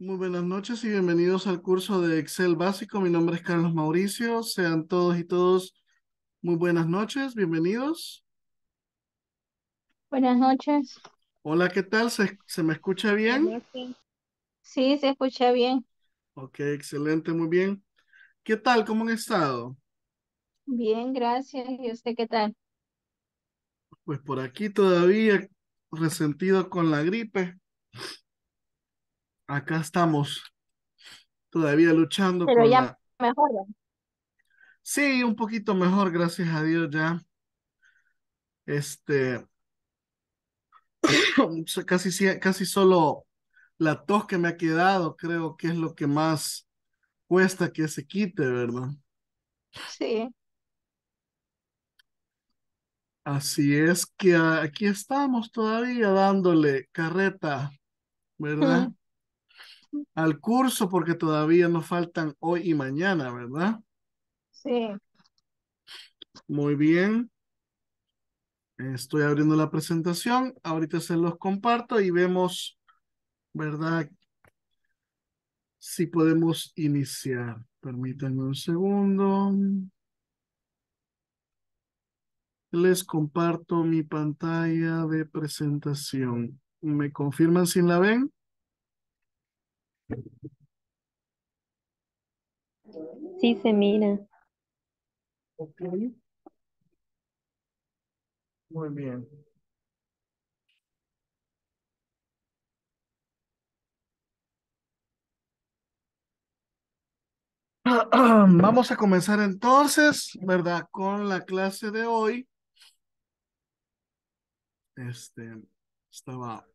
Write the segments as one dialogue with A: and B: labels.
A: Muy buenas noches y bienvenidos al curso de Excel básico. Mi nombre es Carlos Mauricio. Sean todos y todos muy buenas noches. Bienvenidos.
B: Buenas noches.
A: Hola, ¿qué tal? ¿Se, se me escucha bien?
B: Sí, se escucha bien.
A: Ok, excelente, muy bien. ¿Qué tal? ¿Cómo han estado?
B: Bien, gracias. ¿Y usted qué tal?
A: Pues por aquí todavía resentido con la gripe acá estamos todavía luchando. Pero ya mejora. mejor. Sí, un poquito mejor, gracias a Dios ya. Este, casi, casi solo la tos que me ha quedado, creo que es lo que más cuesta que se quite, ¿verdad? Sí. Así es que aquí estamos todavía dándole carreta, ¿verdad? Mm al curso porque todavía nos faltan hoy y mañana, ¿verdad? Sí. Muy bien. Estoy abriendo la presentación. Ahorita se los comparto y vemos, ¿verdad? Si podemos iniciar. Permítanme un segundo. Les comparto mi pantalla de presentación. ¿Me confirman si la ven?
B: Sí, se mira. muy bien.
A: Vamos a comenzar entonces, ¿verdad? Con la clase de hoy. Este, estaba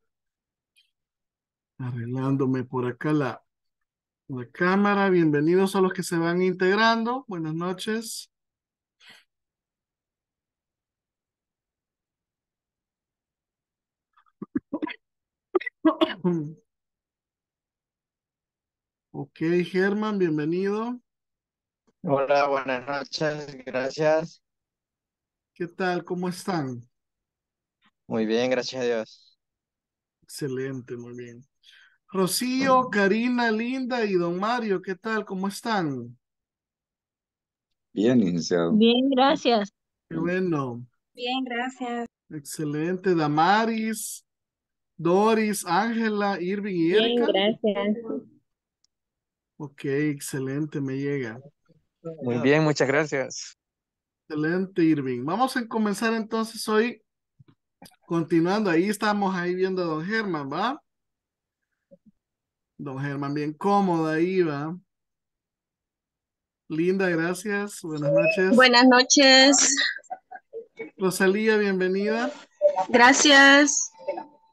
A: arreglándome por acá la, la cámara. Bienvenidos a los que se van integrando. Buenas noches. Ok, Germán, bienvenido. Hola, buenas noches, gracias. ¿Qué tal? ¿Cómo están? Muy bien, gracias a Dios. Excelente, muy bien. Rocío, Karina, Linda y don Mario, ¿qué tal? ¿Cómo están? Bien,
B: iniciado. Bien, gracias.
A: Qué bueno.
B: Bien, gracias.
A: Excelente. Damaris, Doris, Ángela, Irving y Erika. Bien, gracias. Ok, excelente, me llega. Muy bien, muchas gracias. Excelente, Irving. Vamos a comenzar entonces hoy, continuando, ahí estamos ahí viendo a don Germán, ¿va? Don Germán, bien cómoda, va. Linda, gracias. Buenas noches. Buenas
B: noches.
A: Rosalía, bienvenida. Gracias.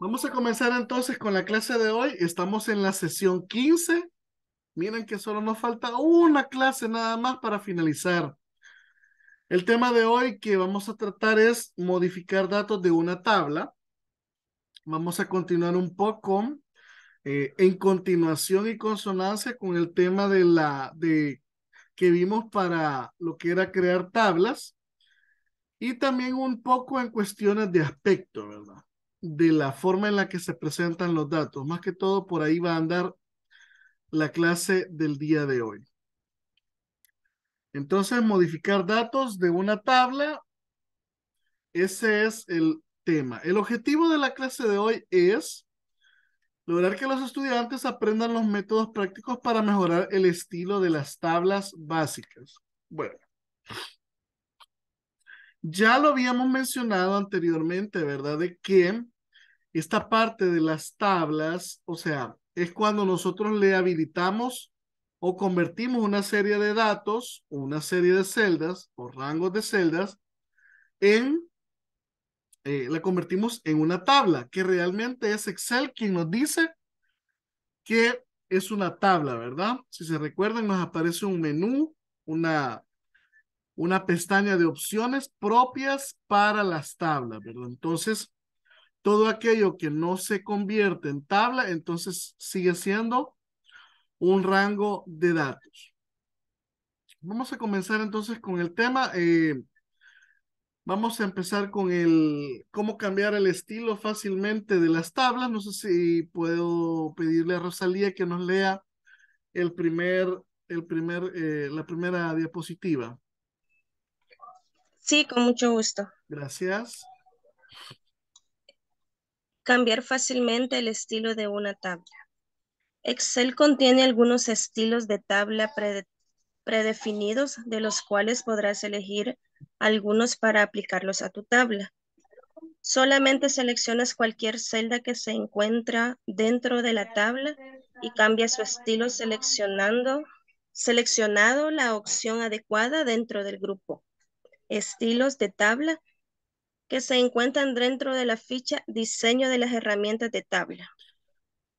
A: Vamos a comenzar entonces con la clase de hoy. Estamos en la sesión 15. Miren que solo nos falta una clase nada más para finalizar. El tema de hoy que vamos a tratar es modificar datos de una tabla. Vamos a continuar un poco eh, en continuación y consonancia con el tema de la de que vimos para lo que era crear tablas y también un poco en cuestiones de aspecto, ¿verdad? De la forma en la que se presentan los datos. Más que todo por ahí va a andar la clase del día de hoy. Entonces, modificar datos de una tabla, ese es el tema. El objetivo de la clase de hoy es Lograr que los estudiantes aprendan los métodos prácticos para mejorar el estilo de las tablas básicas. Bueno, ya lo habíamos mencionado anteriormente, ¿verdad? De que esta parte de las tablas, o sea, es cuando nosotros le habilitamos o convertimos una serie de datos, una serie de celdas o rangos de celdas en eh, la convertimos en una tabla, que realmente es Excel quien nos dice que es una tabla, ¿verdad? Si se recuerdan, nos aparece un menú, una, una pestaña de opciones propias para las tablas, ¿verdad? Entonces, todo aquello que no se convierte en tabla, entonces sigue siendo un rango de datos. Vamos a comenzar entonces con el tema. Eh, Vamos a empezar con el cómo cambiar el estilo fácilmente de las tablas. No sé si puedo pedirle a Rosalía que nos lea el primer, el primer, eh, la primera diapositiva.
B: Sí, con mucho gusto. Gracias. Cambiar fácilmente el estilo de una tabla. Excel contiene algunos estilos de tabla predefinidos de los cuales podrás elegir algunos para aplicarlos a tu tabla. Solamente seleccionas cualquier celda que se encuentra dentro de la tabla y cambia su estilo seleccionando seleccionado la opción adecuada dentro del grupo. Estilos de tabla que se encuentran dentro de la ficha diseño de las herramientas de tabla.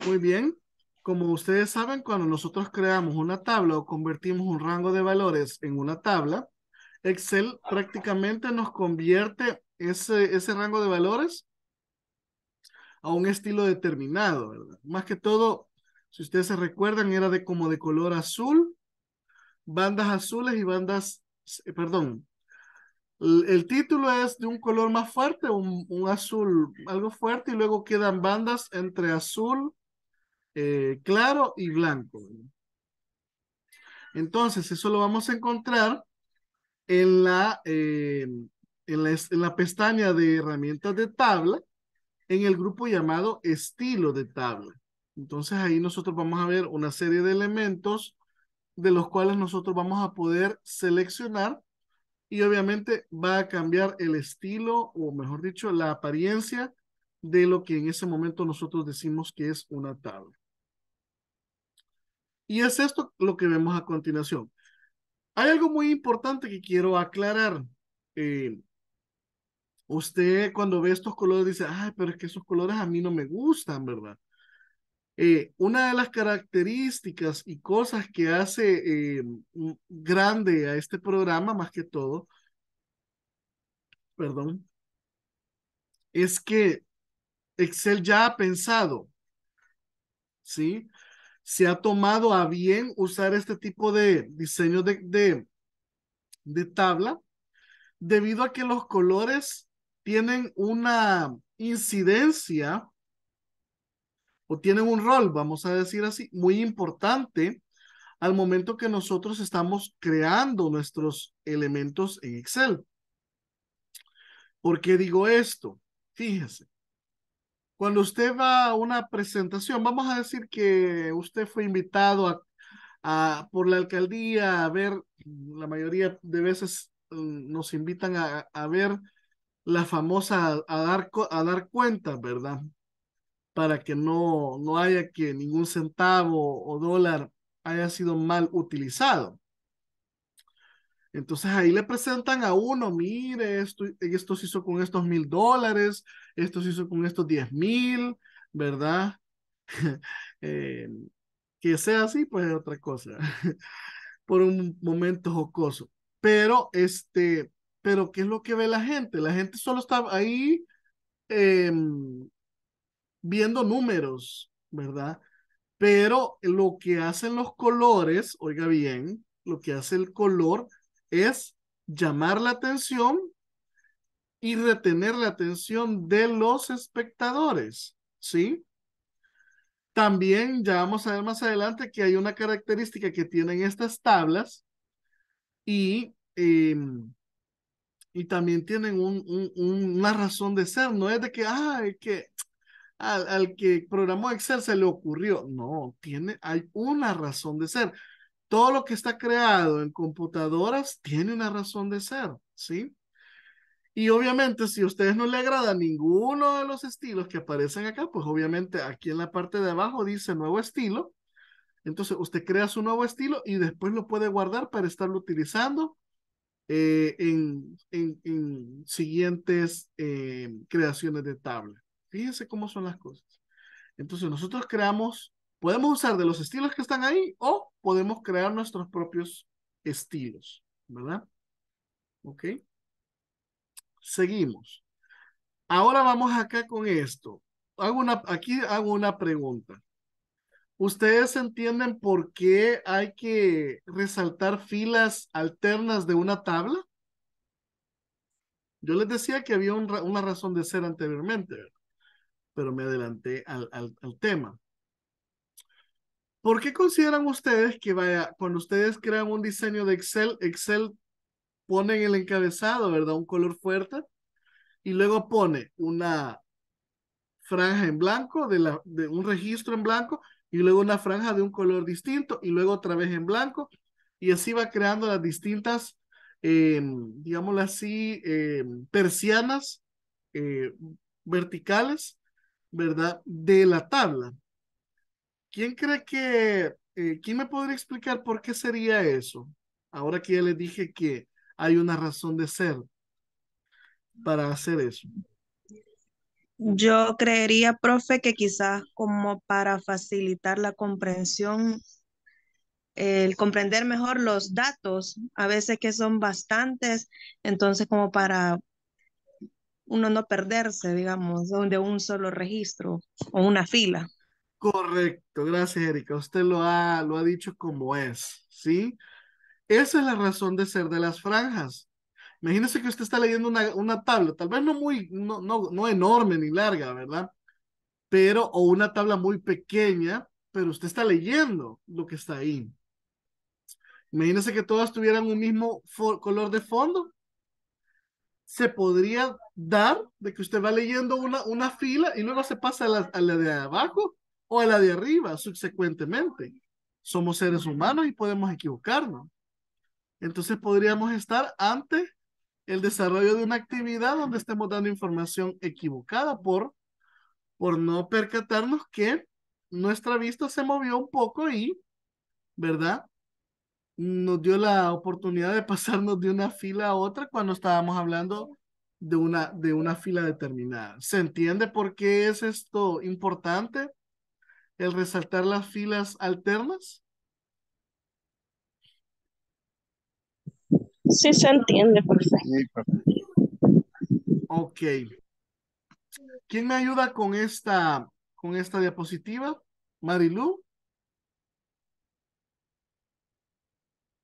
A: Muy bien. Como ustedes saben, cuando nosotros creamos una tabla o convertimos un rango de valores en una tabla, Excel prácticamente nos convierte ese, ese rango de valores a un estilo determinado, ¿verdad? Más que todo, si ustedes se recuerdan, era de como de color azul, bandas azules y bandas, eh, perdón, el, título es de un color más fuerte, un, azul algo fuerte, y luego quedan bandas entre azul, eh, claro y blanco. Entonces, eso lo vamos a encontrar en la, eh, la, pestaña de herramientas de tabla, en el grupo llamado estilo de tabla. Entonces ahí nosotros vamos a ver una serie de elementos de los cuales nosotros vamos a poder seleccionar y obviamente va a cambiar el estilo o mejor dicho la apariencia de lo que en ese momento nosotros decimos que es una tabla. Y es esto lo que vemos a continuación. Hay algo muy importante que quiero aclarar. Eh, usted cuando ve estos colores dice, ay, pero es que esos colores a mí no me gustan, ¿verdad? Eh, una de las características y cosas que hace eh, mm, grande a este programa, más que todo, perdón, es que Excel ya ha pensado, ¿sí? se ha tomado a bien usar este tipo de diseño de, tabla debido a que los colores tienen una incidencia o tienen un rol, vamos a decir así, muy importante al momento que nosotros estamos creando nuestros elementos en Excel. ¿Por qué digo esto? Fíjense, cuando usted va a una presentación, vamos a decir que usted fue invitado a, por la alcaldía a ver, la mayoría de veces mm, nos invitan a, ver la famosa, a dar, a dar cuenta, ¿verdad? Para que no, no haya que ningún centavo o dólar haya sido mal utilizado. Entonces ahí le presentan a uno, mire, esto, esto se hizo con estos mil dólares, esto se hizo con estos diez mil, ¿verdad? Eh, que sea así, pues es otra cosa. Por un momento jocoso. Pero, este, pero, ¿qué es lo que ve la gente? La gente solo está ahí em, viendo números, ¿verdad? Pero lo que hacen los colores, oiga bien, lo que hace el color es llamar la atención y retener la atención de los espectadores, ¿sí? También ya vamos a ver más adelante que hay una característica que tienen estas tablas y, em, y también tienen un, una razón de ser, no es de que, ah, que al, al que programó Excel se le ocurrió, no, tiene, hay una razón de ser todo lo que está creado en computadoras tiene una razón de ser, ¿sí? Y obviamente, si a ustedes no les agrada ninguno de los estilos que aparecen acá, pues obviamente aquí en la parte de abajo dice nuevo estilo. Entonces, usted crea su nuevo estilo y después lo puede guardar para estarlo utilizando eh, en, en, siguientes eh, creaciones de tabla. Fíjense cómo son las cosas. Entonces, nosotros creamos podemos usar de los estilos que están ahí o podemos crear nuestros propios estilos, ¿verdad? Ok. Seguimos. Ahora vamos acá con esto. Hago una, aquí hago una pregunta. ¿Ustedes entienden por qué hay que resaltar filas alternas de una tabla? Yo les decía que había una razón de ser anteriormente, pero me adelanté al, al tema. ¿Por qué consideran ustedes que vaya, cuando ustedes crean un diseño de Excel, Excel pone en el encabezado, ¿verdad? Un color fuerte y luego pone una franja en blanco, de, la, de un registro en blanco y luego una franja de un color distinto y luego otra vez en blanco y así va creando las distintas, em, digámoslo así, em, persianas eh, verticales, ¿verdad? De la tabla. ¿Quién cree que, eh, quién me podría explicar por qué sería eso? Ahora que ya les dije que hay una
B: razón de ser para hacer eso. Yo creería, profe, que quizás como para facilitar la comprensión, el comprender mejor los datos, a veces que son bastantes, entonces como para uno no perderse, digamos, de un solo registro o una fila.
A: Correcto, gracias Erika. Usted lo ha, lo ha dicho como es, ¿sí? Esa es la razón de ser de las franjas. Imagínese que usted está leyendo una, una tabla, tal vez no muy, no, no, no enorme ni larga, ¿verdad? Pero, o una tabla muy pequeña, pero usted está leyendo lo que está ahí. Imagínese que todas tuvieran un mismo color de fondo. Se podría dar de que usted va leyendo una, una fila y luego se pasa a la de abajo o a la de arriba subsecuentemente. Somos seres humanos y podemos equivocarnos. Entonces podríamos estar ante el desarrollo de una actividad donde estemos dando información equivocada por, por no percatarnos que nuestra vista se movió un poco y, ¿verdad? Nos dio la oportunidad de pasarnos de una fila a otra cuando estábamos hablando de una, de una fila determinada. ¿Se entiende por qué es esto importante? el resaltar las filas alternas?
B: Sí se entiende, por favor.
A: Ok. ¿Quién me ayuda con esta, con esta diapositiva? Marilu.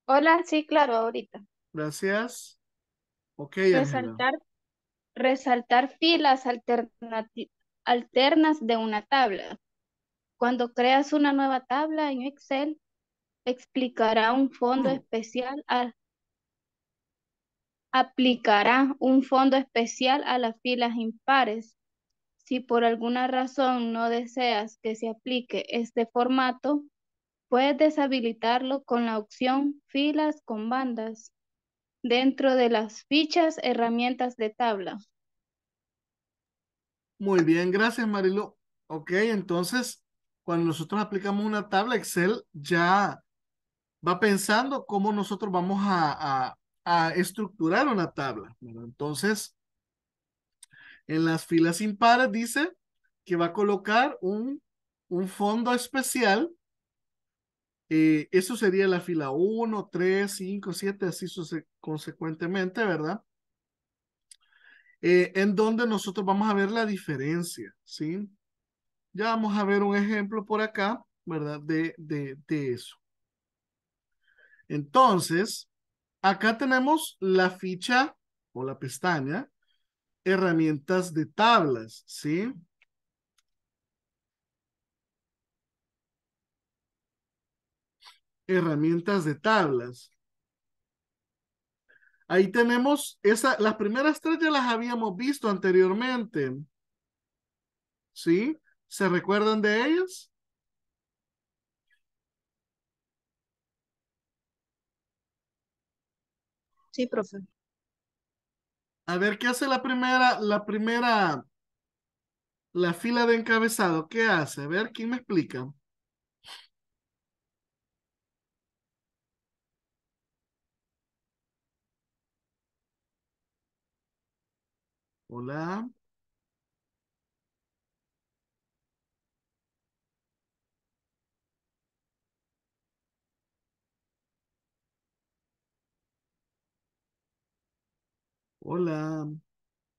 B: Hola, sí, claro, ahorita.
A: Gracias. Ok, Resaltar,
B: resaltar filas alternas de una tabla. Cuando creas una nueva tabla en Excel, explicará un fondo mm. especial a, aplicará un fondo especial a las filas impares. Si por alguna razón no deseas que se aplique este formato, puedes deshabilitarlo con la opción Filas con bandas dentro de las fichas herramientas de tabla.
A: Muy bien, gracias Marilo. Ok, entonces cuando nosotros aplicamos una tabla, Excel ya va pensando cómo nosotros vamos a, a, estructurar una tabla. Entonces, en las filas impares dice que va a colocar un, fondo especial. Eh, eso sería la fila 1, 3, 5, 7, así consecuentemente, ¿verdad? Eh, en donde nosotros vamos a ver la diferencia, ¿sí? Ya vamos a ver un ejemplo por acá, ¿verdad? De, de, eso. Entonces, acá tenemos la ficha o la pestaña herramientas de tablas, ¿sí? Herramientas de tablas. Ahí tenemos esa, las primeras tres ya las habíamos visto anteriormente. ¿Sí? ¿Se recuerdan de ellos? Sí, profe. A ver, ¿qué hace la primera, la primera, la fila de encabezado? ¿Qué hace? A ver, ¿quién me explica? Hola. Hola.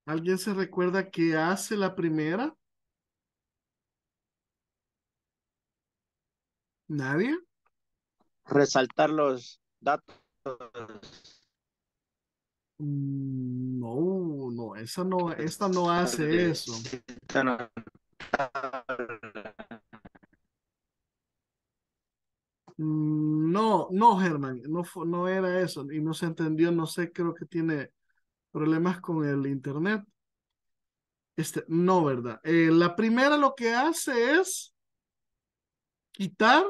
A: ¿Alguien se recuerda qué hace la primera? ¿Nadie? Resaltar los datos. Mm, no, no, esa no, esta no hace eso. Mm, no, no, Germán, no, no era eso y no se entendió, no sé, creo que tiene problemas con el Internet. Este, no, ¿verdad? Eh, la primera lo que hace es quitar,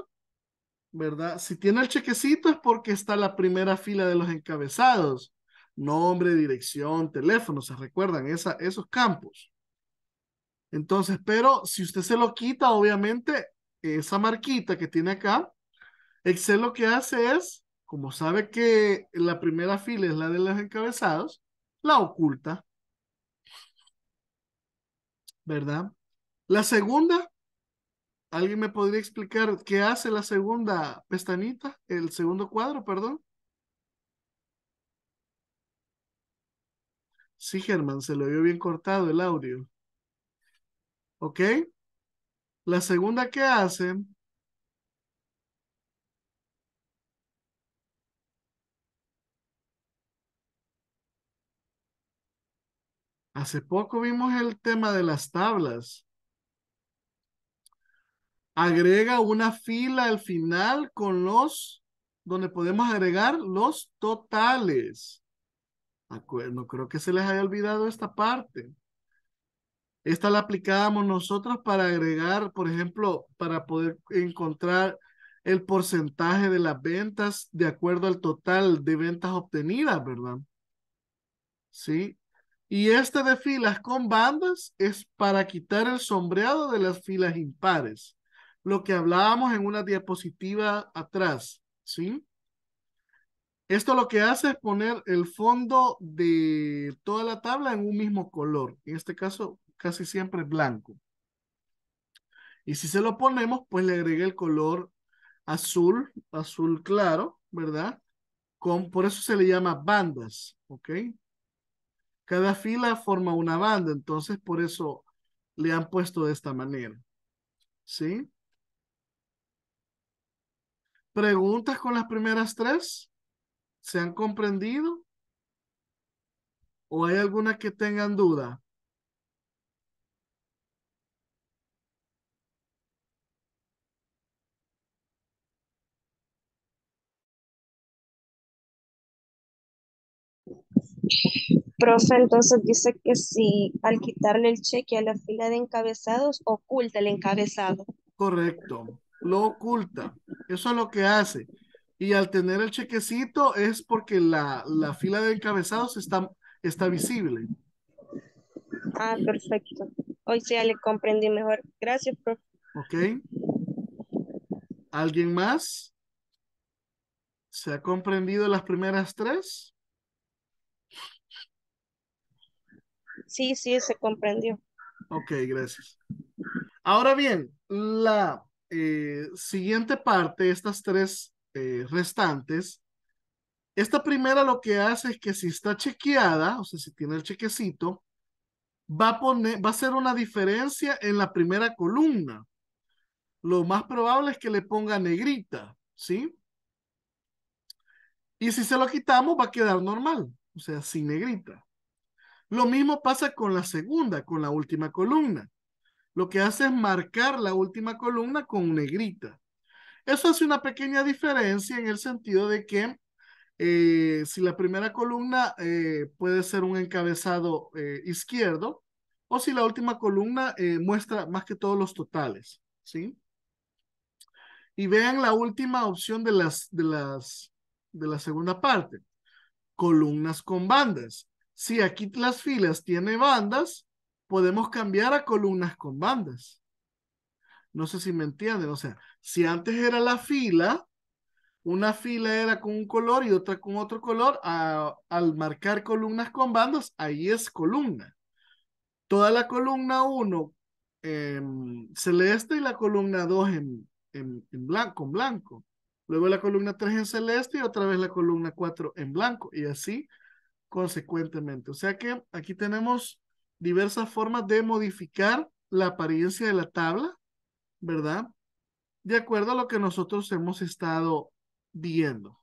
A: ¿verdad? Si tiene el chequecito es porque está la primera fila de los encabezados. Nombre, dirección, teléfono, se recuerdan Esa, esos campos. Entonces, pero si usted se lo quita, obviamente, esa marquita que tiene acá, Excel lo que hace es, como sabe que la primera fila es la de los encabezados, la oculta. ¿Verdad? La segunda, ¿alguien me podría explicar qué hace la segunda pestañita, el segundo cuadro, perdón? Sí, Germán, se lo vio bien cortado el audio. ¿Ok? La segunda que hace. Hace poco vimos el tema de las tablas. Agrega una fila al final con los, donde podemos agregar los totales. No creo que se les haya olvidado esta parte. Esta la aplicábamos nosotros para agregar, por ejemplo, para poder encontrar el porcentaje de las ventas de acuerdo al total de ventas obtenidas, ¿verdad? ¿Sí? Y este de filas con bandas es para quitar el sombreado de las filas impares, lo que hablábamos en una diapositiva atrás, ¿sí? Esto lo que hace es poner el fondo de toda la tabla en un mismo color, en este caso casi siempre blanco. Y si se lo ponemos, pues le agregué el color azul, azul claro, ¿verdad? Con, por eso se le llama bandas, ¿ok? Cada fila forma una banda, entonces por eso le han puesto de esta manera. ¿Sí? ¿Preguntas con las primeras tres? ¿Se han comprendido? ¿O hay alguna que tengan duda?
B: profe entonces dice que si al quitarle el cheque a la fila de encabezados, oculta el encabezado.
A: Correcto, lo oculta. Eso es lo que hace. Y al tener el chequecito es porque la, la fila de encabezados está, está visible.
B: Ah, perfecto. Hoy sí ya le comprendí mejor. Gracias, profe.
A: Ok. ¿Alguien más? ¿Se ha comprendido las primeras tres?
B: Sí, sí, se comprendió.
A: Ok, gracias. Ahora bien, la eh, siguiente parte, estas tres eh, restantes, esta primera lo que hace es que si está chequeada, o sea, si tiene el chequecito, va a poner, va a ser una diferencia en la primera columna. Lo más probable es que le ponga negrita, ¿sí? Y si se lo quitamos, va a quedar normal, o sea, sin negrita. Lo mismo pasa con la segunda, con la última columna. Lo que hace es marcar la última columna con negrita. Eso hace una pequeña diferencia en el sentido de que eh, si la primera columna eh, puede ser un encabezado eh, izquierdo o si la última columna muestra más que todos los totales, ¿sí? Y vean la última opción de las, de las, de la segunda parte, columnas con bandas si aquí las filas tiene bandas, podemos cambiar a columnas con bandas. No sé si me entienden. O sea, si antes era la fila, una fila era con un color y otra con otro color, al marcar columnas con bandas, ahí es columna. Toda la columna 1 en em, celeste y la columna 2 en, en, blanco, blanco. Luego la columna 3 en celeste y otra vez la columna 4 en blanco. Y así consecuentemente. O sea que aquí tenemos diversas formas de modificar la apariencia de la tabla, ¿verdad? De acuerdo a lo que nosotros hemos estado viendo.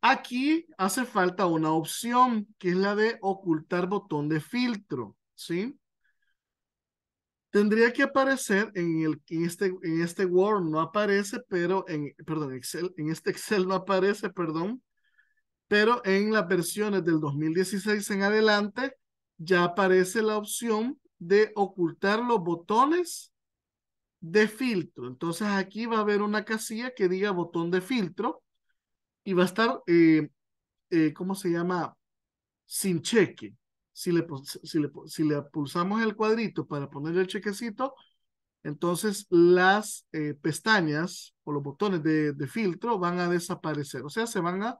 A: Aquí hace falta una opción, que es la de ocultar botón de filtro, ¿sí? Tendría que aparecer en, el, este, en este Word, no aparece, pero en, perdón, Excel, en este Excel no aparece, perdón, pero en las versiones del 2016 en adelante ya aparece la opción de ocultar los botones de filtro. Entonces aquí va a haber una casilla que diga botón de filtro y va a estar, eh, eh, ¿cómo se llama? Sin cheque. Si le, si, le, si le, pulsamos el cuadrito para poner el chequecito, entonces las eh, pestañas o los botones de, de filtro van a desaparecer. O sea, se van a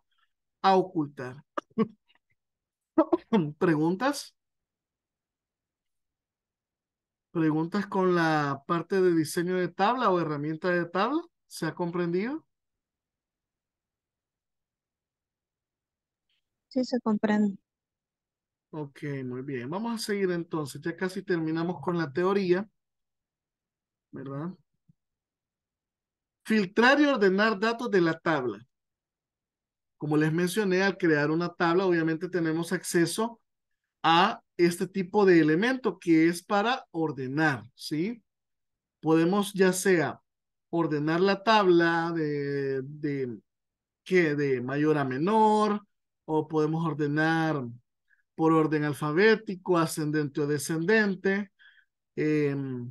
A: a ocultar. ¿Preguntas? ¿Preguntas con la parte de diseño de tabla o herramienta de tabla? ¿Se ha comprendido?
B: Sí, se comprende.
A: Ok, muy bien. Vamos a seguir entonces. Ya casi terminamos con la teoría. ¿Verdad? Filtrar y ordenar datos de la tabla. Como les mencioné, al crear una tabla, obviamente tenemos acceso a este tipo de elemento que es para ordenar, ¿sí? Podemos ya sea ordenar la tabla de, de, de mayor a menor, o podemos ordenar por orden alfabético, ascendente o descendente, em,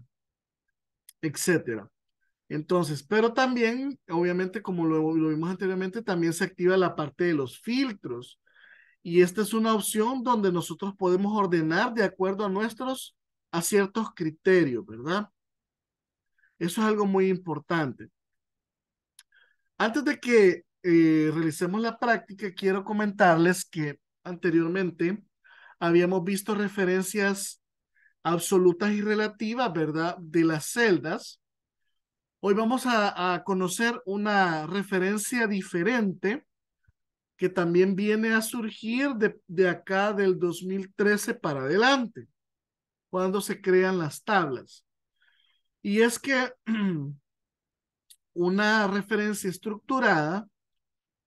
A: etcétera. Entonces, pero también, obviamente, como lo, vimos anteriormente, también se activa la parte de los filtros. Y esta es una opción donde nosotros podemos ordenar de acuerdo a nuestros a ciertos criterios, ¿verdad? Eso es algo muy importante. Antes de que eh, realicemos la práctica, quiero comentarles que anteriormente habíamos visto referencias absolutas y relativas, ¿verdad? De las celdas Hoy vamos a, conocer una referencia diferente que también viene a surgir de, de acá del 2013 para adelante, cuando se crean las tablas. Y es que una referencia estructurada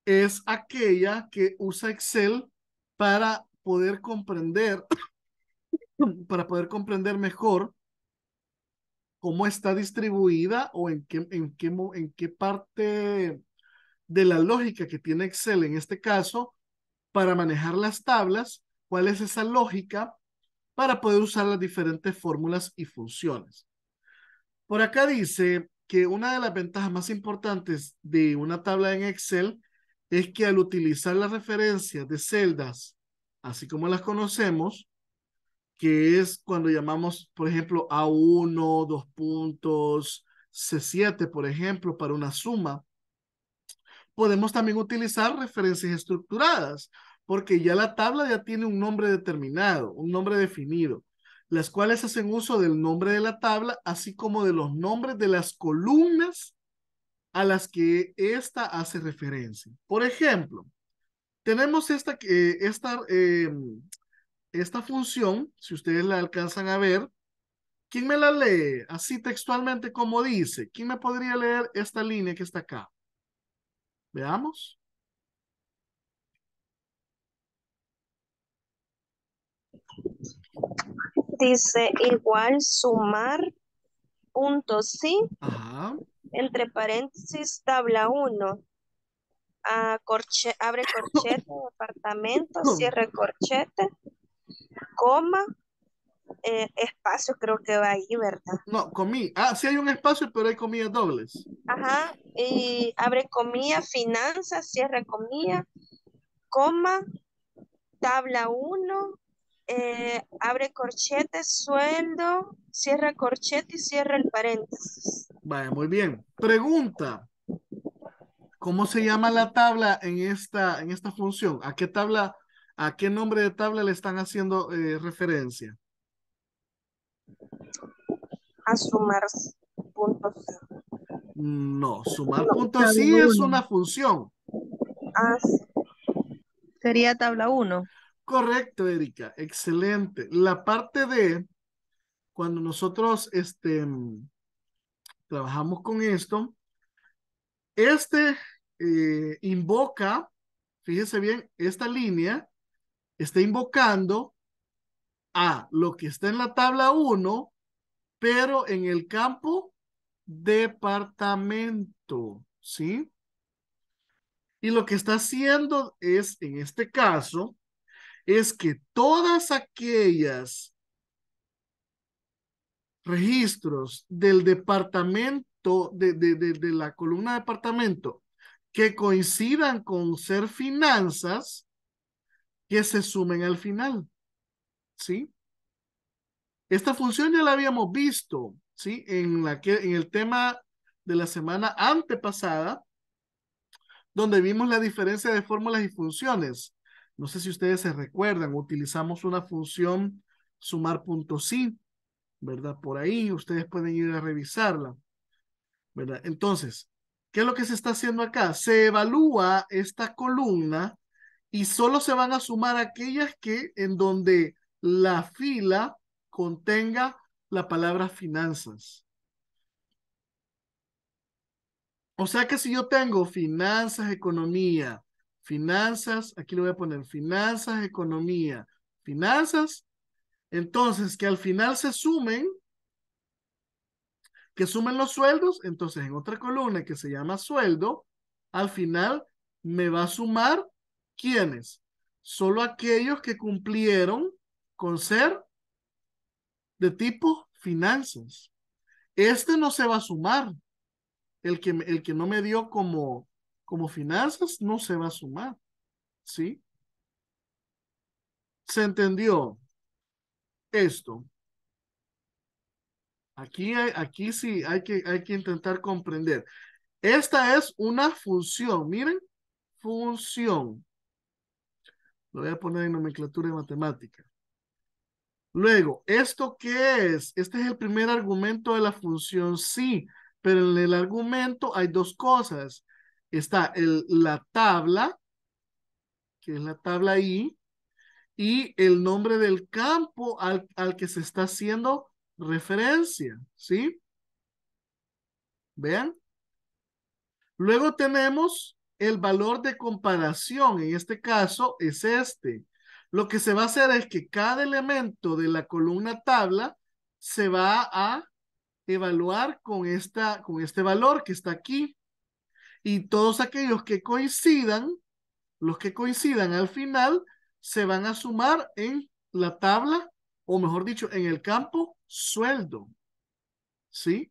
A: es aquella que usa Excel para poder comprender, para poder comprender mejor cómo está distribuida o en qué, en qué, parte de la lógica que tiene Excel en este caso para manejar las tablas, cuál es esa lógica para poder usar las diferentes fórmulas y funciones. Por acá dice que una de las ventajas más importantes de una tabla en Excel es que al utilizar las referencias de celdas, así como las conocemos, que es cuando llamamos, por ejemplo, A1, dos puntos, C7, por ejemplo, para una suma. Podemos también utilizar referencias estructuradas, porque ya la tabla ya tiene un nombre determinado, un nombre definido, las cuales hacen uso del nombre de la tabla, así como de los nombres de las columnas a las que esta hace referencia. Por ejemplo, tenemos esta, que eh, esta em, esta función, si ustedes la alcanzan a ver, ¿quién me la lee así textualmente como dice? ¿Quién me podría leer esta línea que está acá?
B: Veamos. Dice igual sumar punto sí entre paréntesis tabla 1 ah, abre corchete, departamento, cierre corchete, coma, eh, espacio creo que va ahí, ¿verdad?
A: No, comí. Ah, sí hay un espacio, pero hay comillas dobles.
B: Ajá, y abre comillas, finanzas, cierra comillas, coma, tabla 1, eh, abre corchete, sueldo, cierra corchete y cierra el paréntesis.
A: Vale, muy bien. Pregunta. ¿Cómo se llama la tabla en esta, en esta función? ¿A qué tabla ¿A qué nombre de tabla le están haciendo eh, referencia?
B: A sumar puntos.
A: No, sumar puntos sí es una
B: función. Ah, sería tabla 1.
A: Correcto, Erika. Excelente. La parte de cuando nosotros este, trabajamos con esto, este eh, invoca, fíjese bien, esta línea está invocando a lo que está en la tabla 1, pero en el campo departamento, ¿sí? Y lo que está haciendo es, en este caso, es que todas aquellas registros del departamento, de, de, de la columna departamento, que coincidan con ser finanzas, que se sumen al final. ¿Sí? Esta función ya la habíamos visto, ¿sí? En, la en el tema de la semana antepasada, donde vimos la diferencia de fórmulas y funciones. No sé si ustedes se recuerdan, utilizamos una función sumar punto ¿verdad? Por ahí ustedes pueden ir a revisarla, ¿verdad? Entonces, ¿qué es lo que se está haciendo acá? Se evalúa esta columna y solo se van a sumar aquellas que en donde la fila contenga la palabra finanzas. O sea que si yo tengo finanzas, economía, finanzas, aquí le voy a poner finanzas, economía, finanzas, entonces que al final se sumen, que sumen los sueldos, entonces en otra columna que se llama sueldo, al final me va a sumar ¿Quiénes? Solo aquellos que cumplieron con ser de tipo finanzas. Este no se va a sumar. El que, el que no me dio como, como finanzas no se va a sumar. ¿Sí? ¿Se entendió esto? Aquí, aquí sí hay que, hay que intentar comprender. Esta es una función, miren, función. Lo voy a poner en nomenclatura de matemática. Luego, ¿esto qué es? Este es el primer argumento de la función sí, pero en el argumento hay dos cosas. Está el, la tabla, que es la tabla I, y el nombre del campo al, al que se está haciendo referencia, ¿sí? ¿Vean? Luego tenemos el valor de comparación en este caso es este. Lo que se va a hacer es que cada elemento de la columna tabla se va a evaluar con, esta, con este valor que está aquí. Y todos aquellos que coincidan, los que coincidan al final, se van a sumar en la tabla, o mejor dicho, en el campo sueldo. ¿Sí?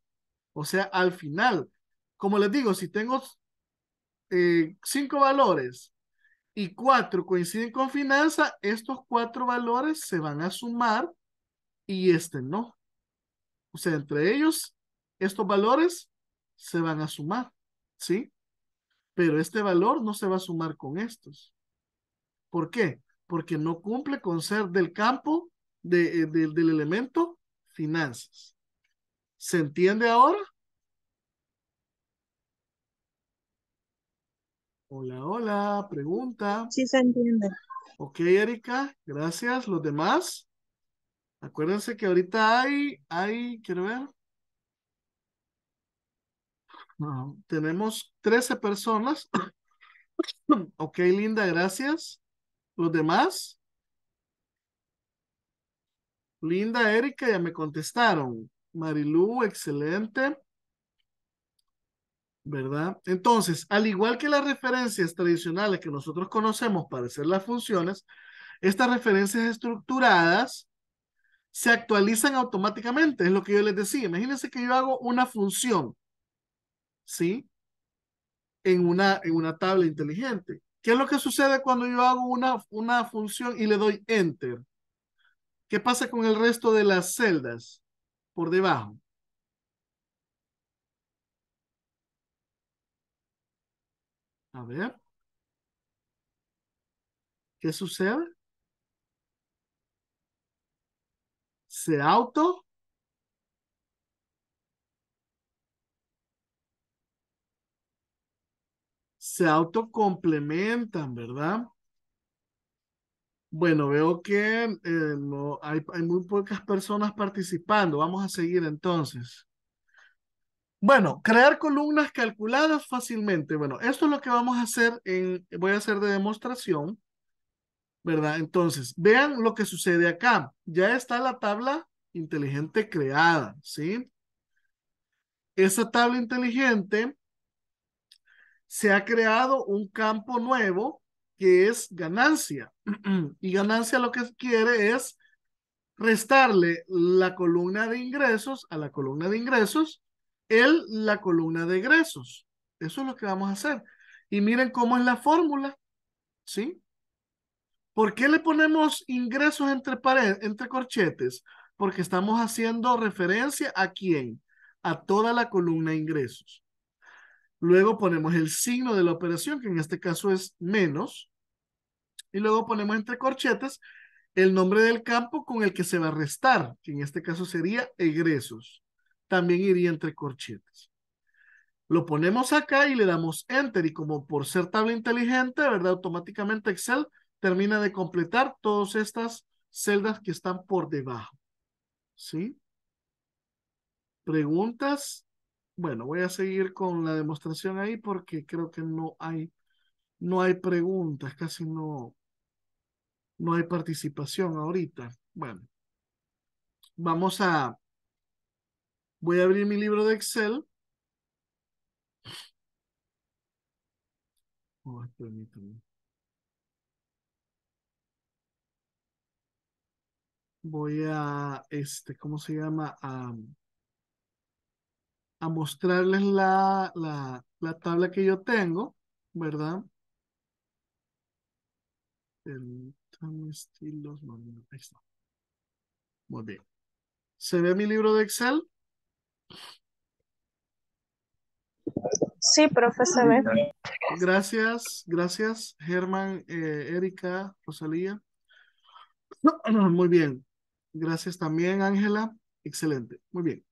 A: O sea, al final. Como les digo, si tengo eh, cinco valores y cuatro coinciden con finanza, estos cuatro valores se van a sumar y este no. O sea, entre ellos, estos valores se van a sumar, ¿sí? Pero este valor no se va a sumar con estos. ¿Por qué? Porque no cumple con ser del campo de, eh, del elemento finanzas. ¿Se entiende ahora? Hola, hola, pregunta. Sí se entiende. Ok, Erika, gracias. ¿Los demás? Acuérdense que ahorita hay, hay, quiero ver. tenemos 13 personas. ok, Linda, gracias. ¿Los demás? Linda, Erika, ya me contestaron. marilú excelente. ¿verdad? Entonces, al igual que las referencias tradicionales que nosotros conocemos para hacer las funciones, estas referencias estructuradas se actualizan automáticamente, es lo que yo les decía. Imagínense que yo hago una función, ¿sí? En una, en una tabla inteligente. ¿Qué es lo que sucede cuando yo hago una, una función y le doy enter? ¿Qué pasa con el resto de las celdas por debajo? A ver. ¿Qué sucede? Se auto. Se complementan, ¿verdad? Bueno, veo que eh, no, hay muy pocas personas participando. Vamos a seguir entonces. Bueno, crear columnas calculadas fácilmente. Bueno, esto es lo que vamos a hacer en, voy a hacer de demostración, ¿verdad? Entonces, vean lo que sucede acá. Ya está la tabla inteligente creada, ¿sí? Esa tabla inteligente se ha creado un campo nuevo que es ganancia. y ganancia lo que quiere es restarle la columna de ingresos a la columna de ingresos el, la columna de egresos. Eso es lo que vamos a hacer. Y miren cómo es la fórmula, ¿sí? ¿Por qué le ponemos ingresos entre entre corchetes? Porque estamos haciendo referencia a quién? A toda la columna de ingresos. Luego ponemos el signo de la operación, que en este caso es menos. Y luego ponemos entre corchetes el nombre del campo con el que se va a restar, que en este caso sería egresos también iría entre corchetes. Lo ponemos acá y le damos Enter y como por ser tabla inteligente, ¿verdad? Automáticamente Excel termina de completar todas estas celdas que están por debajo. ¿Sí? Preguntas. Bueno, voy a seguir con la demostración ahí porque creo que no hay, no hay preguntas, casi no, no hay participación ahorita. Bueno, vamos a, Voy a abrir mi libro de Excel. Voy a, este, ¿cómo se llama? A, mostrarles la, la, tabla que yo tengo, ¿verdad? Muy bien. ¿Se ve mi libro de Excel?
B: Sí, profesor
A: Gracias, gracias, Germán, eh, Erika, Rosalía. Muy bien. Gracias también, Ángela. Excelente. Muy bien.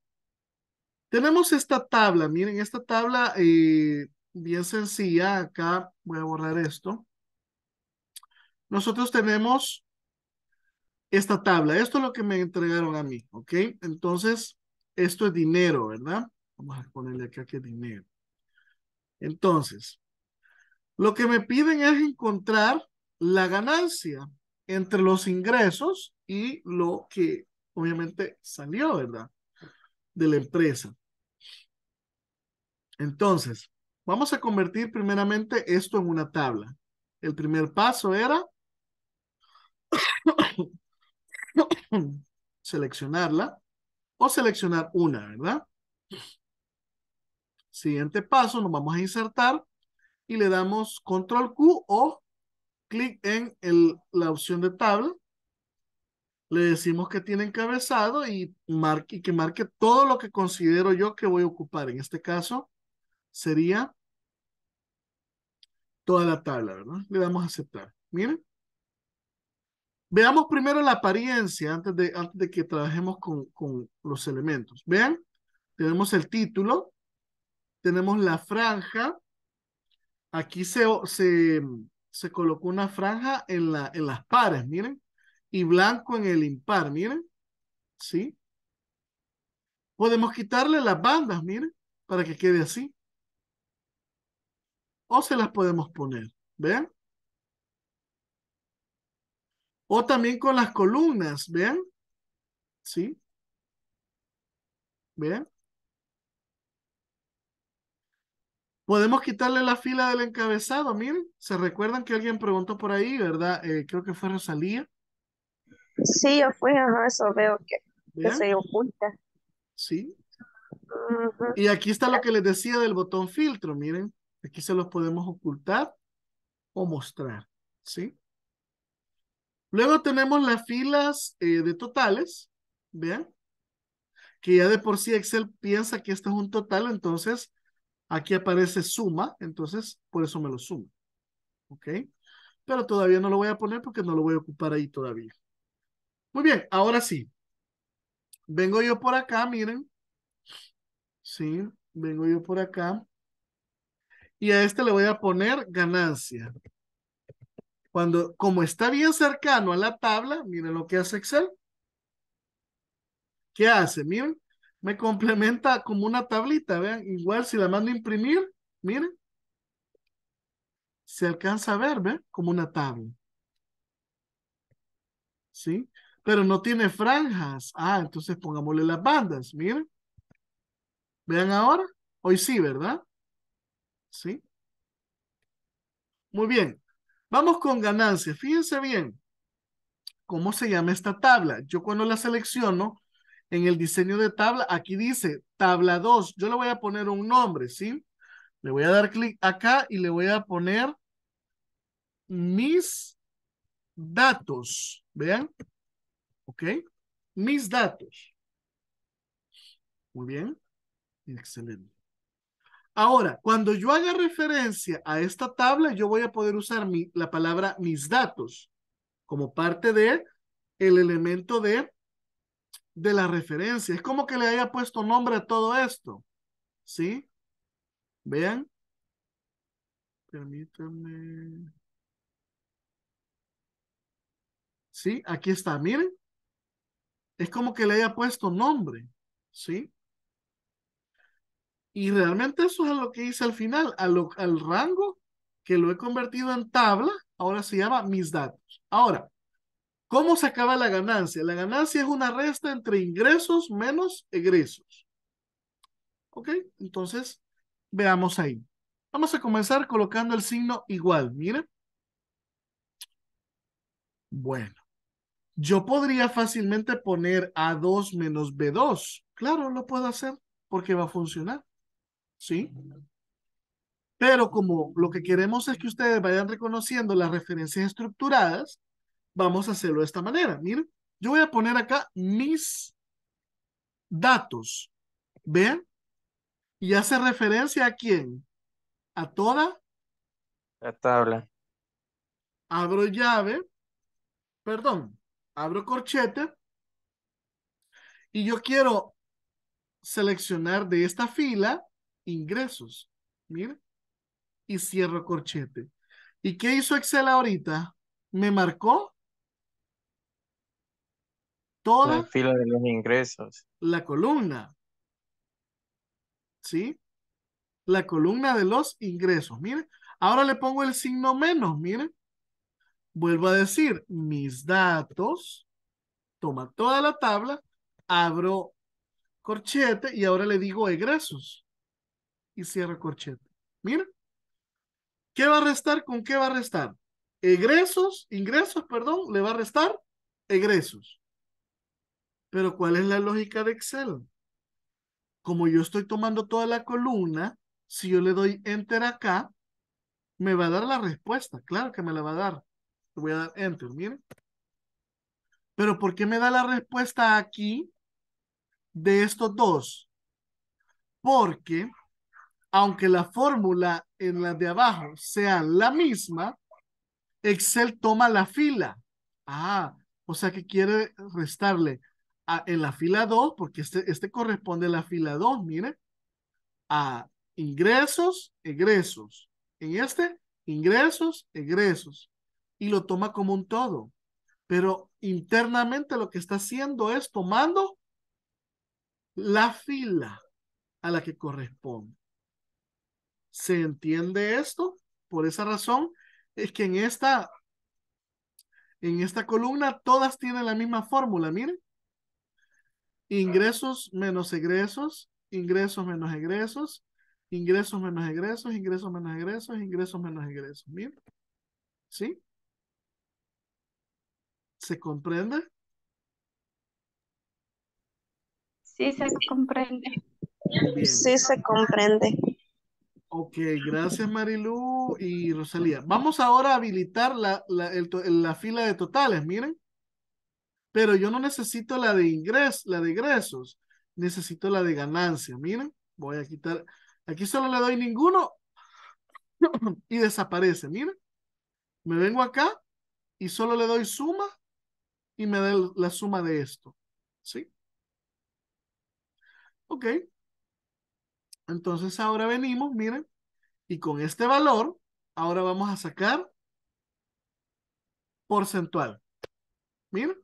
A: Tenemos esta tabla. Miren, esta tabla eh, bien sencilla. Acá voy a borrar esto. Nosotros tenemos esta tabla. Esto es lo que me entregaron a mí, ¿ok? Entonces, esto es dinero, ¿verdad? Vamos a ponerle acá que es dinero. Entonces, lo que me piden es encontrar la ganancia entre los ingresos y lo que obviamente salió, ¿verdad? De la empresa. Entonces, vamos a convertir primeramente esto en una tabla. El primer paso era seleccionarla o seleccionar una, ¿verdad? Siguiente paso, nos vamos a insertar y le damos control Q o clic en el, la opción de tabla. Le decimos que tiene encabezado y, marque, que marque todo lo que considero yo que voy a ocupar. En este caso sería toda la tabla, ¿verdad? Le damos a aceptar. Miren. Veamos primero la apariencia antes de, que trabajemos con, los elementos. Vean, tenemos el título, tenemos la franja. Aquí se, se, se colocó una franja en, la, en las pares, miren, y blanco en el impar, miren. ¿Sí? Podemos quitarle las bandas, miren, para que quede así. O se las podemos poner, vean. O también con las columnas, ¿vean? ¿Sí? ¿ven? Podemos quitarle la fila del encabezado, miren. ¿Se recuerdan que alguien preguntó por ahí, verdad? Eh, creo que fue Rosalía.
B: Sí, yo fui, ajá, eso veo que, se oculta.
A: Sí. Y aquí está lo que les decía del botón filtro, miren. Aquí se los podemos ocultar o mostrar, ¿sí? Luego tenemos las filas eh, de totales, ¿vean? Que ya de por sí Excel piensa que esto es un total, entonces aquí aparece suma, entonces por eso me lo suma, ¿ok? Pero todavía no lo voy a poner porque no lo voy a ocupar ahí todavía. Muy bien, ahora sí. Vengo yo por acá, miren. Sí, vengo yo por acá. Y a este le voy a poner ganancia. Cuando, como está bien cercano a la tabla, miren lo que hace Excel. ¿Qué hace? Miren, me complementa como una tablita, vean, igual si la mando a imprimir, miren, se alcanza a ver, ve Como una tabla. ¿Sí? Pero no tiene franjas. Ah, entonces pongámosle las bandas, miren. Vean ahora, hoy sí, ¿verdad? ¿Sí? Muy bien. Vamos con ganancias. Fíjense bien cómo se llama esta tabla. Yo cuando la selecciono en el diseño de tabla, aquí dice tabla 2. Yo le voy a poner un nombre, ¿sí? Le voy a dar clic acá y le voy a poner mis datos. Vean. ¿Ok? Mis datos. Muy bien. Excelente. Ahora, cuando yo haga referencia a esta tabla, yo voy a poder usar mi, la palabra mis datos como parte de el elemento de, de la referencia. Es como que le haya puesto nombre a todo esto. ¿Sí? Vean. Permítanme. ¿Sí? Aquí está, miren. Es como que le haya puesto nombre. ¿Sí? Y realmente eso es lo que hice al final, al rango que lo he convertido en tabla, ahora se llama mis datos. Ahora, ¿cómo se acaba la ganancia? La ganancia es una resta entre ingresos menos egresos. ¿Ok? Entonces, veamos ahí. Vamos a comenzar colocando el signo igual, miren. Bueno, yo podría fácilmente poner A2 menos B2. Claro, lo puedo hacer porque va a funcionar. ¿sí? Pero como lo que queremos es que ustedes vayan reconociendo las referencias estructuradas, vamos a hacerlo de esta manera. Miren, yo voy a poner acá mis datos. ¿ven? Y hace referencia a quién? A toda. La tabla. Abro llave. Perdón. Abro corchete. Y yo quiero seleccionar de esta fila ingresos. mire Y cierro corchete. ¿Y qué hizo Excel ahorita? Me marcó toda la
B: fila de los ingresos.
A: La columna. ¿Sí? La columna de los ingresos. Mire, ahora le pongo el signo menos, mire. Vuelvo a decir, mis datos, toma toda la tabla, abro corchete y ahora le digo egresos y cierra corchete. Mira. ¿Qué va a restar? ¿Con qué va a restar? Egresos, ingresos, perdón, le va a restar egresos. Pero ¿cuál es la lógica de Excel? Como yo estoy tomando toda la columna, si yo le doy enter acá, me va a dar la respuesta. Claro que me la va a dar. Le voy a dar enter, miren. Pero ¿por qué me da la respuesta aquí de estos dos? Porque aunque la fórmula en la de abajo sea la misma, Excel toma la fila. Ah, o sea que quiere restarle a, en la fila 2, porque este, este corresponde a la fila 2, mire, a ingresos, egresos. En este, ingresos, egresos. Y lo toma como un todo. Pero internamente lo que está haciendo es tomando la fila a la que corresponde se entiende esto. Por esa razón es que en esta, en esta columna todas tienen la misma fórmula, miren. Ingresos menos egresos, ingresos menos egresos, ingresos menos egresos, ingresos menos egresos, ingresos menos egresos. Miren. ¿Sí? ¿Se comprende?
B: Sí, se comprende. Sí, se comprende.
A: Ok, gracias
B: Marilu
A: y Rosalía. Vamos ahora a habilitar la, la, fila de totales, miren. Pero yo no necesito la de ingres, la de ingresos. Necesito la de ganancia, miren. Voy a quitar, aquí solo le doy ninguno y desaparece, miren. Me vengo acá y solo le doy suma y me da la suma de esto, ¿sí? Ok, entonces ahora venimos, miren, y con este valor, ahora vamos a sacar porcentual. Miren.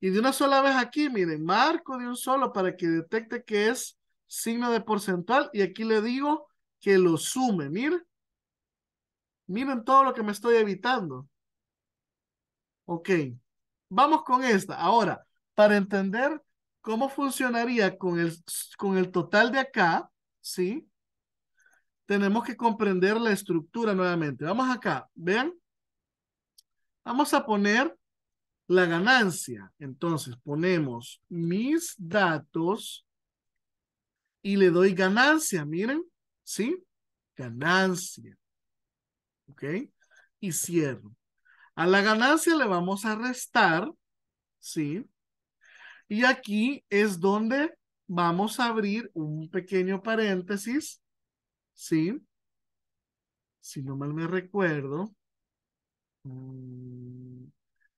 A: Y de una sola vez aquí, miren, marco de un solo para que detecte que es signo de porcentual y aquí le digo que lo sume, miren. Miren todo lo que me estoy evitando. Ok. Vamos con esta. Ahora, para entender ¿Cómo funcionaría con el, con el total de acá? ¿Sí? Tenemos que comprender la estructura nuevamente. Vamos acá, vean. Vamos a poner la ganancia. Entonces ponemos mis datos y le doy ganancia, miren, ¿sí? Ganancia. ¿Ok? Y cierro. A la ganancia le vamos a restar, ¿sí? Y aquí es donde vamos a abrir un pequeño paréntesis, ¿sí? Si no mal me recuerdo. Mm,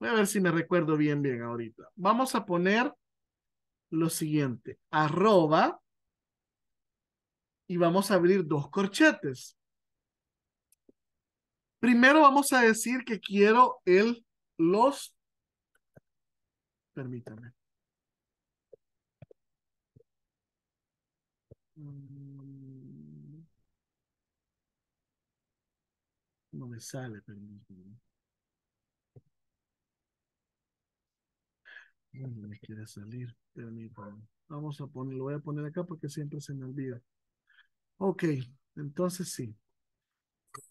A: voy a ver si me recuerdo bien, bien ahorita. Vamos a poner lo siguiente, arroba, y vamos a abrir dos corchetes. Primero vamos a decir que quiero el, los, permítame,
B: Mm,
A: no me sale, pero... No me quiere salir. Permítame. Vamos a ponerlo lo voy a poner acá porque siempre se me olvida. Ok, entonces sí.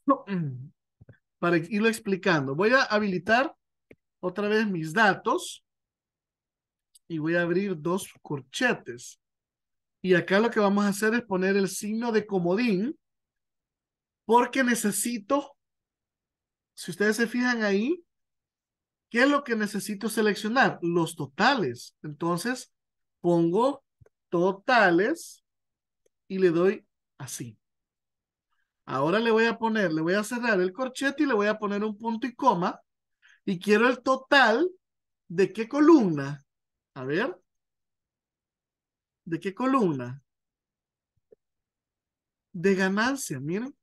A: para irlo explicando, voy a habilitar otra vez mis datos y voy a abrir dos corchetes. Y acá lo que vamos a hacer es poner el signo de comodín porque necesito, si ustedes se fijan ahí, ¿qué es lo que necesito seleccionar? Los totales. Entonces, pongo totales y le doy así. Ahora le voy a poner, le voy a cerrar el corchete y le voy a poner un punto y coma. Y quiero el total de qué columna. A ver, ¿De qué columna? De ganancia, miren.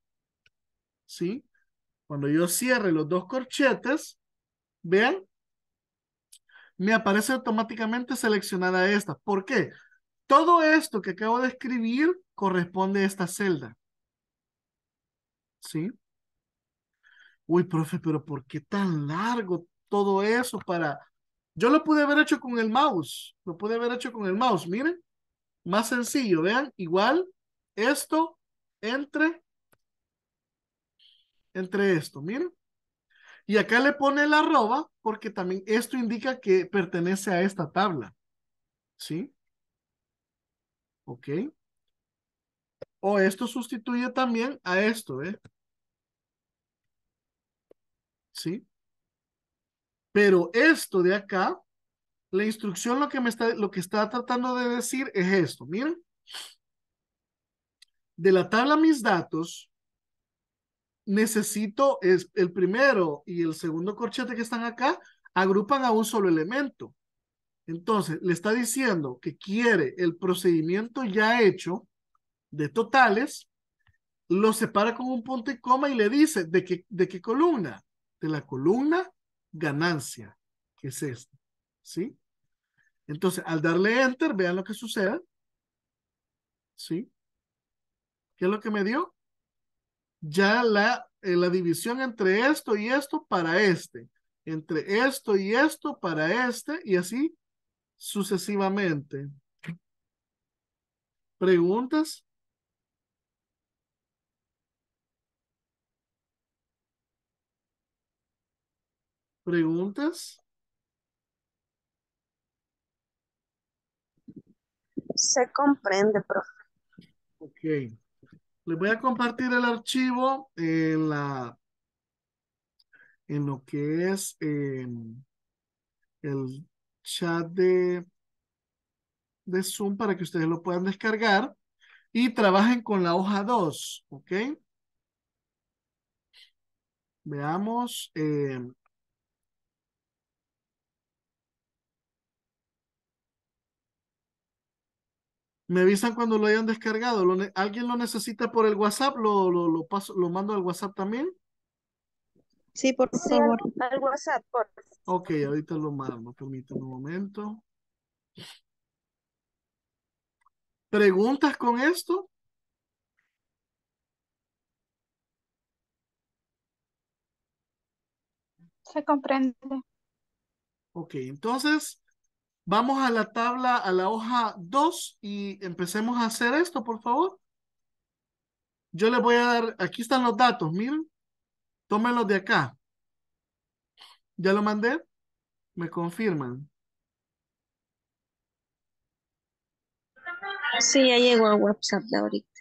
A: ¿Sí? Cuando yo cierre los dos corchetes, vean, me aparece automáticamente seleccionada esta. ¿Por qué? Todo esto que acabo de escribir corresponde a esta celda. ¿Sí? Uy, profe, pero ¿por qué tan largo todo eso para... Yo lo pude haber hecho con el mouse, lo pude haber hecho con el mouse, miren. Más sencillo, vean, igual esto entre, entre esto, miren. Y acá le pone la arroba porque también esto indica que pertenece a esta tabla. ¿Sí? Ok. O esto sustituye también a esto, ¿eh? ¿Sí? Pero esto de acá la instrucción lo que me está, tratando de decir es esto, miren. De la tabla mis datos, necesito es, el primero y el segundo corchete que están acá, agrupan a un solo elemento. Entonces, le está diciendo que quiere el procedimiento ya hecho de totales, lo separa con un punto y coma y le dice, ¿de qué, de qué columna? De la columna ganancia, que es esto. ¿sí? Entonces, al darle enter, vean lo que sucede. ¿Sí? ¿Qué es lo que me dio? Ya la, eh, la división entre esto y esto para este. Entre esto y esto para este. Y así sucesivamente. ¿Preguntas?
B: ¿Preguntas? Se comprende, profe.
A: Ok. Les voy a compartir el archivo en la en lo que es em, el chat de, de Zoom para que ustedes lo puedan descargar y trabajen con la hoja 2, ¿ok? Veamos, em, Me avisan cuando lo hayan descargado. ¿Alguien lo necesita por el WhatsApp? ¿Lo, lo, lo, paso, ¿Lo mando al WhatsApp también?
B: Sí, por favor. al WhatsApp, por
A: Ok, ahorita lo mando. Permítanme un momento. ¿Preguntas con esto?
B: Se comprende.
A: Ok, entonces Vamos a la tabla, a la hoja 2 y empecemos a hacer esto, por favor. Yo les voy a dar, aquí están los datos, miren. Tómenlos de acá. ¿Ya lo mandé?
B: Me confirman. Sí, ya llegó a WhatsApp de ahorita.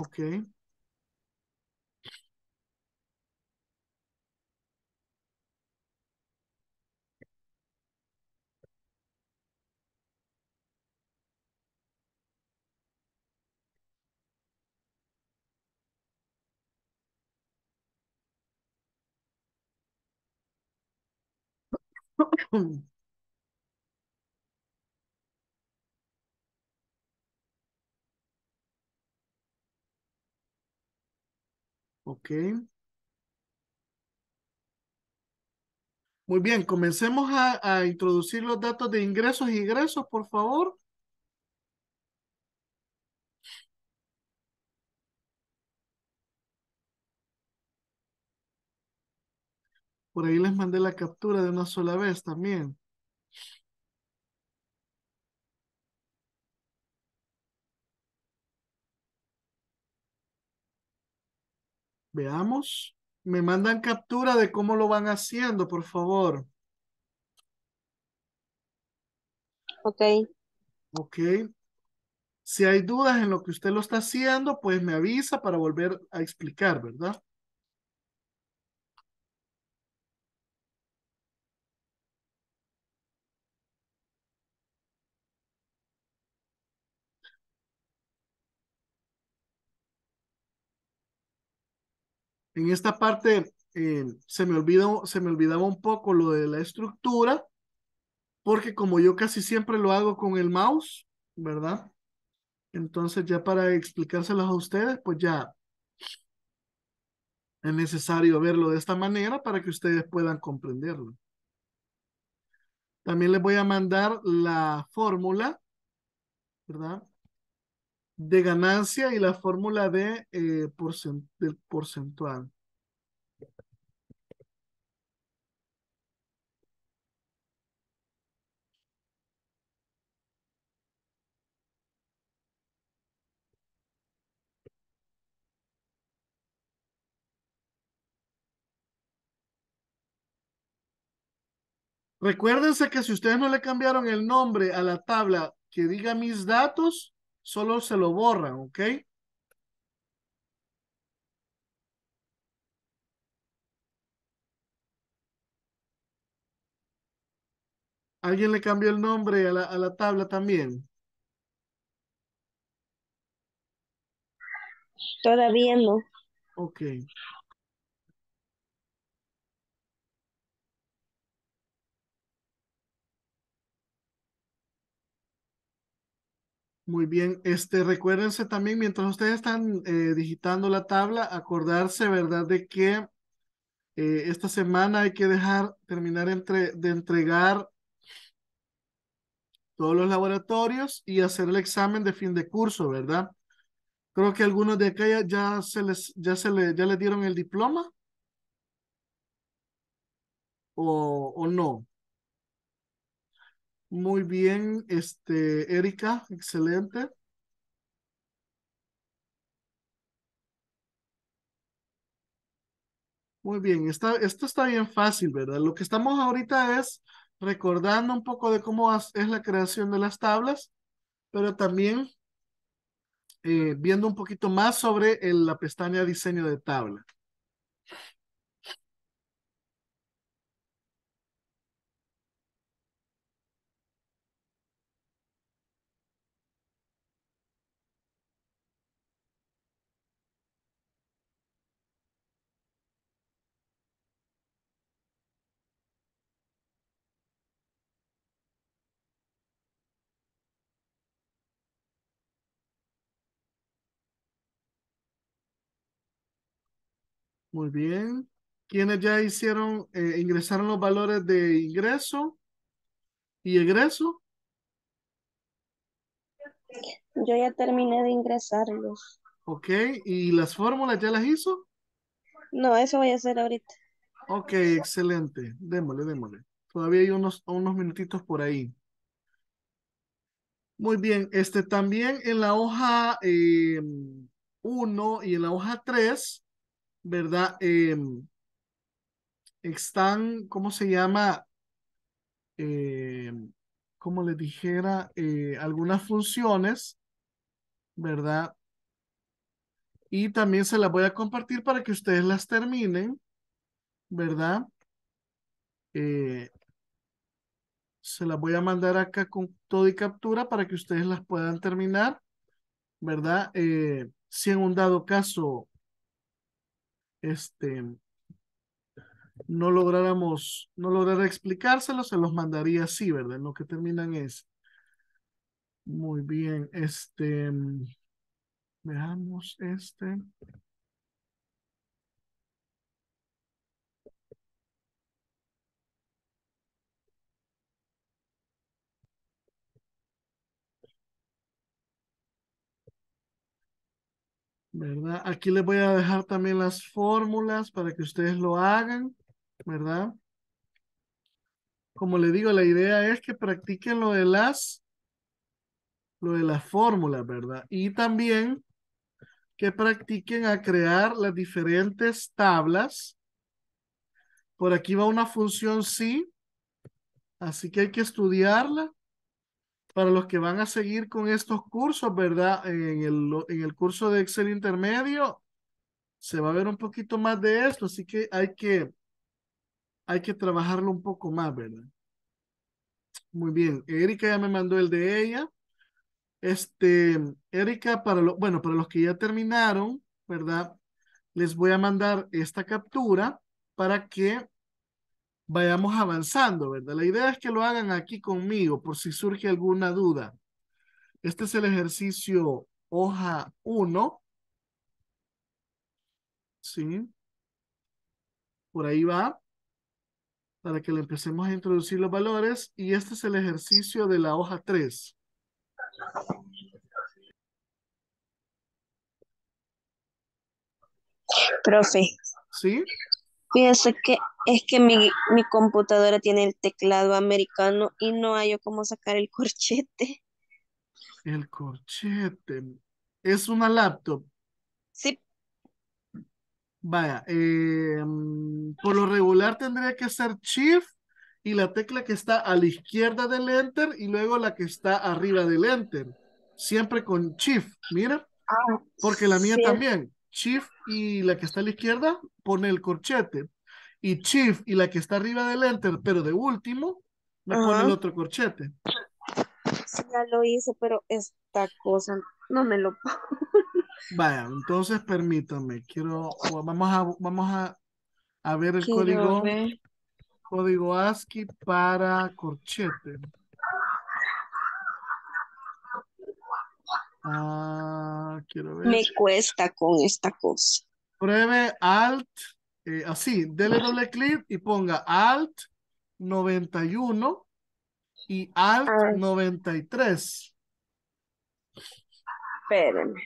B: Ok.
A: Okay. Muy bien, comencemos a, introducir los datos de ingresos y ingresos por favor. Por ahí les mandé la captura de una sola vez también. Veamos. Me mandan captura de cómo lo van haciendo, por favor. Ok. Ok. Si hay dudas en lo que usted lo está haciendo, pues me avisa para volver a explicar, ¿verdad? En esta parte eh, se, me olvidó, se me olvidaba un poco lo de la estructura, porque como yo casi siempre lo hago con el mouse, ¿verdad? Entonces ya para explicárselos a ustedes, pues ya es necesario verlo de esta manera para que ustedes puedan comprenderlo. También les voy a mandar la fórmula, ¿verdad? de ganancia y la fórmula de, eh, porcentual. Recuérdense que si ustedes no le cambiaron el nombre a la tabla que diga mis datos, solo se lo borran, ¿ok? ¿Alguien le cambió el nombre a la, a la tabla también?
B: Todavía no.
A: Ok. Muy bien, este, recuérdense también mientras ustedes están eh, digitando la tabla, acordarse, ¿verdad?, de que eh, esta semana hay que dejar, terminar entre, de entregar todos los laboratorios y hacer el examen de fin de curso, ¿verdad? Creo que algunos de acá ya, se les, ya se les, ya les dieron el diploma. ¿O, o no? Muy bien, este, Erika, excelente. Muy bien, está, esto está bien fácil, ¿verdad? Lo que estamos ahorita es recordando un poco de cómo es la creación de las tablas, pero también eh, viendo un poquito más sobre la pestaña diseño de tabla. Muy bien. ¿Quiénes ya hicieron, eh, ingresaron los valores de ingreso y egreso?
B: Yo ya terminé de ingresarlos.
A: Ok, ¿y las
B: fórmulas ya las hizo? No, eso voy a hacer ahorita.
A: Ok, excelente. Démosle, démosle. Todavía hay unos, unos minutitos por ahí. Muy bien, este también en la hoja 1 eh, y en la hoja 3 ¿verdad? Em, están, ¿cómo se llama? Em, como les dijera, eh, algunas funciones, ¿verdad? Y también se las voy a compartir para que ustedes las terminen, ¿verdad? Eh, se las voy a mandar acá con todo y captura para que ustedes las puedan terminar, ¿verdad? Eh, si en un dado caso este, no lográramos, no lograr explicárselo, se los mandaría así, ¿verdad? lo que terminan es. Muy bien, este, mm, veamos este. ¿verdad? Aquí les voy a dejar también las fórmulas para que ustedes lo hagan, ¿verdad? Como les digo, la idea es que practiquen lo de las, lo de las fórmulas, ¿verdad? Y también que practiquen a crear las diferentes tablas. Por aquí va una función sí, así que hay que estudiarla para los que van a seguir con estos cursos, ¿verdad? En el, en el curso de Excel intermedio se va a ver un poquito más de esto, así que hay que, hay que trabajarlo un poco más, ¿verdad? Muy bien, Erika ya me mandó el de ella. Este, Erika, para lo, bueno, para los que ya terminaron, ¿verdad? Les voy a mandar esta captura para que vayamos avanzando, ¿verdad? La idea es que lo hagan aquí conmigo por si surge alguna duda. Este es el ejercicio hoja 1. ¿Sí? Por ahí va. Para que le empecemos a introducir los valores. Y este es el ejercicio de la hoja 3.
B: Profe. ¿Sí? Fíjese que es que mi, computadora tiene el teclado americano y no hay cómo sacar el corchete.
A: El corchete. ¿Es una laptop? Sí. Vaya, eh, por lo regular tendría que ser Shift y la tecla que está a la izquierda del Enter y luego la que está arriba del Enter. Siempre con Shift, mira. Ah, porque la mía también shift y la que está a la izquierda, pone el corchete. Y Chief y la que está arriba del enter, pero de último,
B: me pone el otro corchete. ya lo hice, pero esta cosa no me lo
A: Vaya, entonces permítame, quiero, vamos a, vamos a, ver el código, código ASCII para corchete. Ah, quiero ver. Me cuesta con esta cosa. Pruebe Alt, eh, así, dele doble clic y ponga Alt 91 y Alt 93.
B: Ah. Espérenme.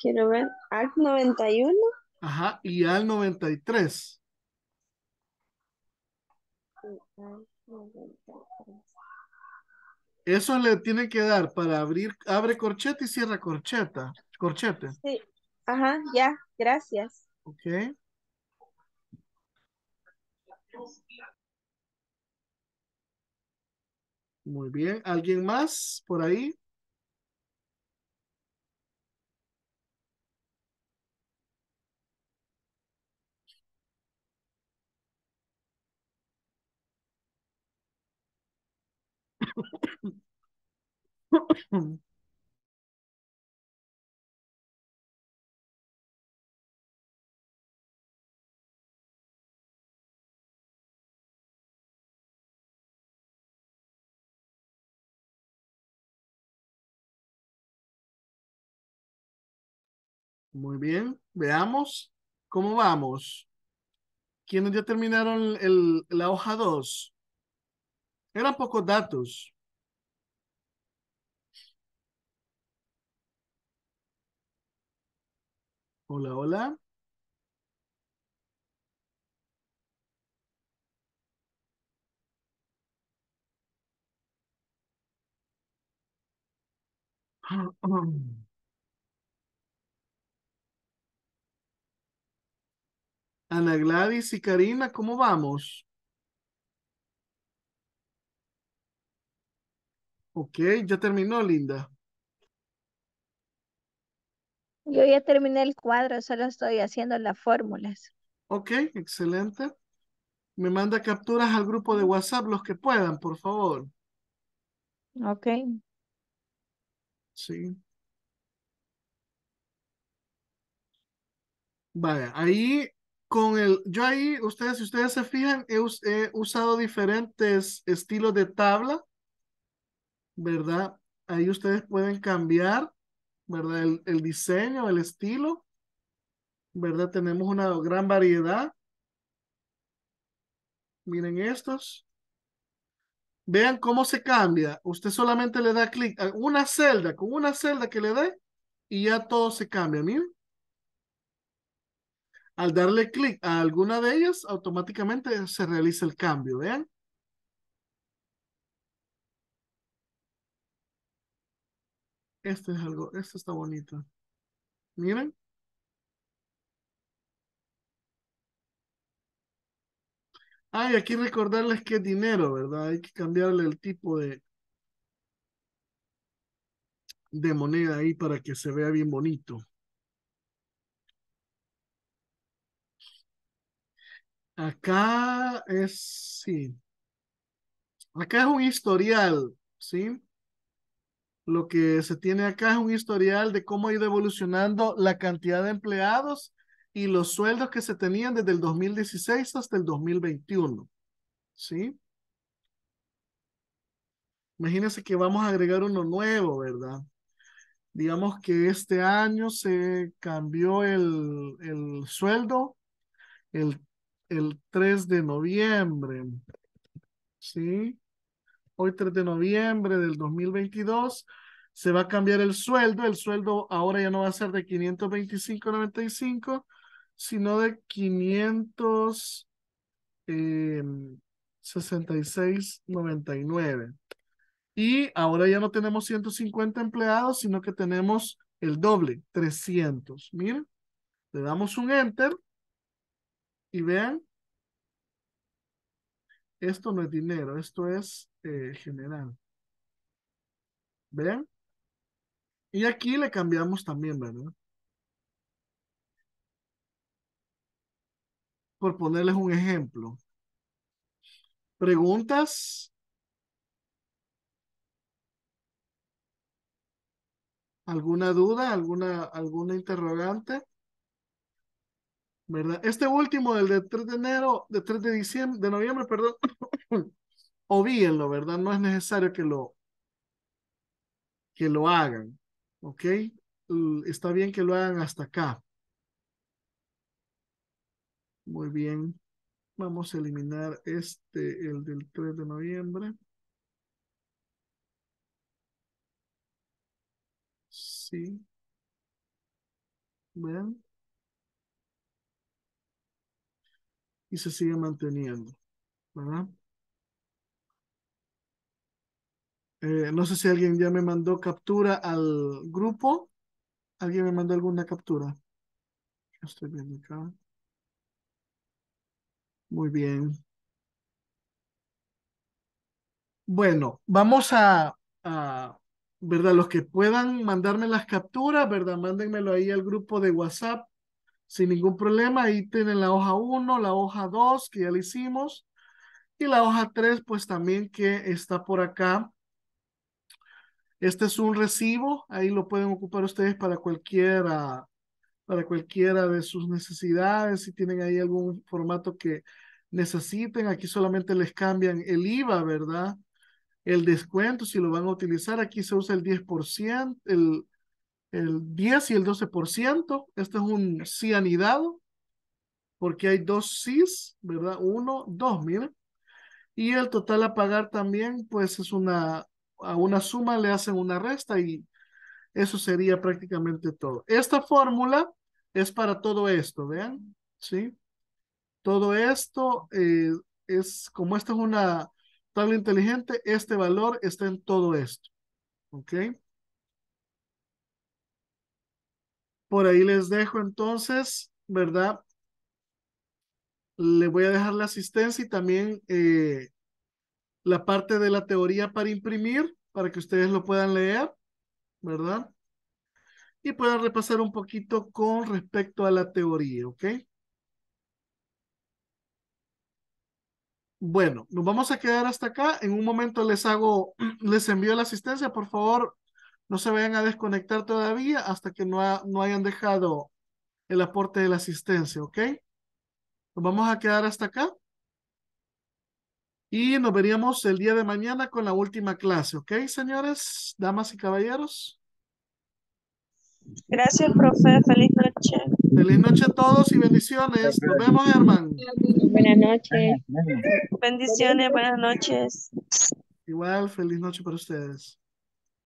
B: Quiero ver Alt 91.
A: Ajá, y Alt 93.
B: Y Alt 93.
A: Eso le tiene que dar para abrir, abre corchete y cierra corcheta. Corchete.
B: Sí. Ajá, ya, gracias.
A: Ok. Muy bien. ¿Alguien más por ahí?
B: Muy bien,
A: veamos cómo vamos. ¿Quiénes ya terminaron el, la hoja 2? Eran pocos datos. Hola, hola. Ana Gladys y Karina, ¿cómo vamos? Ok, ya terminó, Linda.
B: Yo ya terminé el cuadro, solo estoy haciendo las fórmulas.
A: Ok, excelente. Me manda capturas al grupo de WhatsApp los que puedan, por favor. Ok. Sí. Vaya, ahí con el, yo ahí, ustedes, si ustedes se fijan, he, he usado diferentes estilos de tabla ¿verdad? Ahí ustedes pueden cambiar, ¿verdad? El, diseño, el estilo, ¿verdad? Tenemos una gran variedad. Miren estos. Vean cómo se cambia. Usted solamente le da clic a una celda, con una celda que le dé y ya todo se cambia. Miren. Al darle clic a alguna de ellas, automáticamente se realiza el cambio. Vean. esto es algo, esto está bonito. Miren. Ah, aquí recordarles que es dinero, ¿verdad? Hay que cambiarle el tipo de, de moneda ahí para que se vea bien bonito. Acá es, sí. Acá es un historial, ¿sí? lo que se tiene acá es un historial de cómo ha ido evolucionando la cantidad de empleados y los sueldos que se tenían desde el 2016 hasta el 2021. ¿Sí? Imagínense que vamos a agregar uno nuevo, ¿verdad? Digamos que este año se cambió el, el sueldo el, el 3 de noviembre. ¿Sí? hoy 3 de noviembre del 2022, se va a cambiar el sueldo. El sueldo ahora ya no va a ser de 525.95, sino de 566.99. Em, y ahora ya no tenemos 150 empleados, sino que tenemos el doble, 300. Miren, le damos un enter y vean, esto no es dinero, esto es eh, general. ¿Vean? Y aquí le cambiamos también, ¿verdad? Por ponerles un ejemplo. ¿Preguntas? ¿Alguna duda? ¿Alguna, alguna interrogante? ¿verdad? Este último, el de 3 de enero, de 3 de diciembre, de noviembre, perdón, obvíenlo, ¿verdad? No es necesario que lo, que lo hagan, ¿ok? Está bien que lo hagan hasta acá. Muy bien. Vamos a eliminar este, el del 3 de noviembre. Sí. Bueno. y se sigue manteniendo. ¿verdad? Eh, no sé si alguien ya me mandó captura al grupo. ¿Alguien me mandó alguna captura? Estoy viendo acá. Muy bien. Bueno, vamos a, a, ¿verdad? Los que puedan mandarme las capturas, ¿verdad? Mándenmelo ahí al grupo de WhatsApp sin ningún problema. Ahí tienen la hoja 1, la hoja 2 que ya le hicimos y la hoja 3 pues también que está por acá. Este es un recibo, ahí lo pueden ocupar ustedes para cualquiera, para cualquiera de sus necesidades, si tienen ahí algún formato que necesiten, aquí solamente les cambian el IVA, ¿verdad? El descuento, si lo van a utilizar, aquí se usa el 10%, el el 10 y el 12%. Este es un anidado. porque hay dos cis, ¿verdad? Uno, dos, miren. Y el total a pagar también, pues es una, a una suma le hacen una resta y eso sería prácticamente todo. Esta fórmula es para todo esto, vean, ¿sí? Todo esto eh, es, como esta es una tabla inteligente, este valor está en todo esto, ¿ok? Por ahí les dejo entonces, ¿verdad? Le voy a dejar la asistencia y también eh, la parte de la teoría para imprimir, para que ustedes lo puedan leer, ¿verdad? Y puedan repasar un poquito con respecto a la teoría, ¿ok? Bueno, nos vamos a quedar hasta acá. En un momento les hago, les envío la asistencia. Por favor, no se vayan a desconectar todavía hasta que no, no hayan dejado el aporte de la asistencia, ¿ok? Nos vamos a quedar hasta acá. Y nos veríamos el día de mañana con la última clase, ¿ok, señores, damas y caballeros?
B: Gracias, profe. Feliz noche. Feliz noche a todos y bendiciones. Nos vemos, hermano. Buenas noches. Bendiciones,
A: buenas noches. Igual, feliz noche para ustedes.